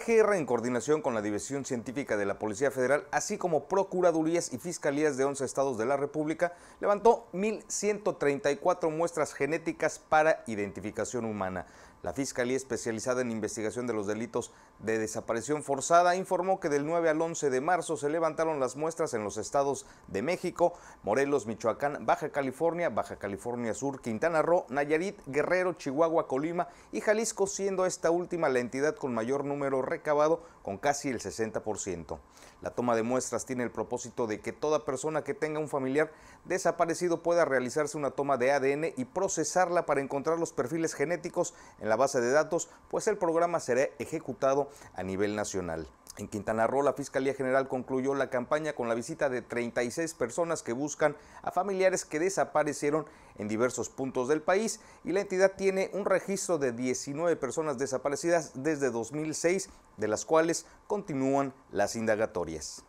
PGR, en coordinación con la División Científica de la Policía Federal, así como Procuradurías y Fiscalías de 11 estados de la República, levantó 1.134 muestras genéticas para identificación humana. La Fiscalía Especializada en Investigación de los Delitos de Desaparición Forzada informó que del 9 al 11 de marzo se levantaron las muestras en los estados de México, Morelos, Michoacán, Baja California, Baja California Sur, Quintana Roo, Nayarit, Guerrero, Chihuahua, Colima y Jalisco, siendo esta última la entidad con mayor número recabado, con casi el 60%. La toma de muestras tiene el propósito de que toda persona que tenga un familiar desaparecido pueda realizarse una toma de ADN y procesarla para encontrar los perfiles genéticos en la base de datos, pues el programa será ejecutado a nivel nacional. En Quintana Roo, la Fiscalía General concluyó la campaña con la visita de 36 personas que buscan a familiares que desaparecieron en diversos puntos del país y la entidad tiene un registro de 19 personas desaparecidas desde 2006, de las cuales continúan las indagatorias.